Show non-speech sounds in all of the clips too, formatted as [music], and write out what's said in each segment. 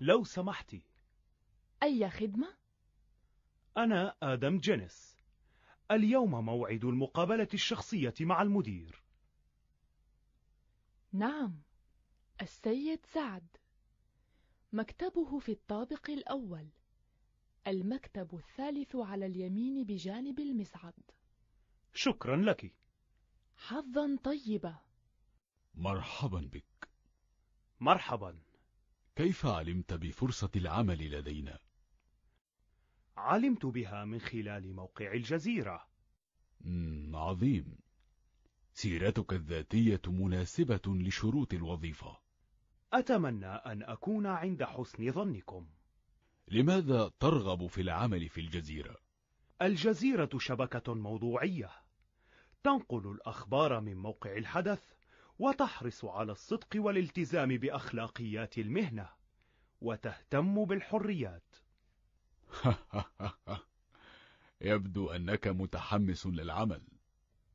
لو سمحتي أي خدمة؟ أنا آدم جينيس اليوم موعد المقابلة الشخصية مع المدير نعم السيد سعد مكتبه في الطابق الأول المكتب الثالث على اليمين بجانب المصعد شكرا لك حظا طيبة مرحبا بك مرحبا كيف علمت بفرصة العمل لدينا؟ علمت بها من خلال موقع الجزيرة عظيم سيرتك الذاتية مناسبة لشروط الوظيفة أتمنى أن أكون عند حسن ظنكم لماذا ترغب في العمل في الجزيرة؟ الجزيرة شبكة موضوعية تنقل الأخبار من موقع الحدث وتحرص على الصدق والالتزام بأخلاقيات المهنة وتهتم بالحريات [laughs] يبدو أنك متحمس للعمل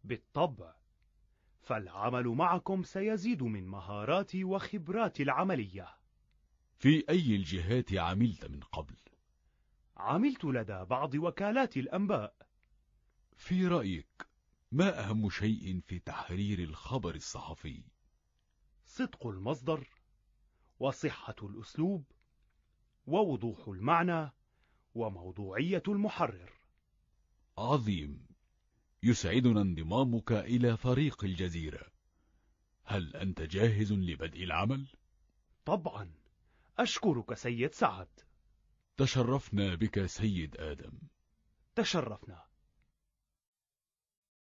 بالطبع فالعمل معكم سيزيد من مهاراتي وخبراتي العملية في أي الجهات عملت من قبل؟ عملت لدى بعض وكالات الأنباء في رأيك ما أهم شيء في تحرير الخبر الصحفي؟ صدق المصدر وصحة الأسلوب ووضوح المعنى وموضوعية المحرر عظيم يسعدنا انضمامك إلى فريق الجزيرة هل أنت جاهز لبدء العمل؟ طبعا أشكرك سيد سعد تشرفنا بك سيد آدم تشرفنا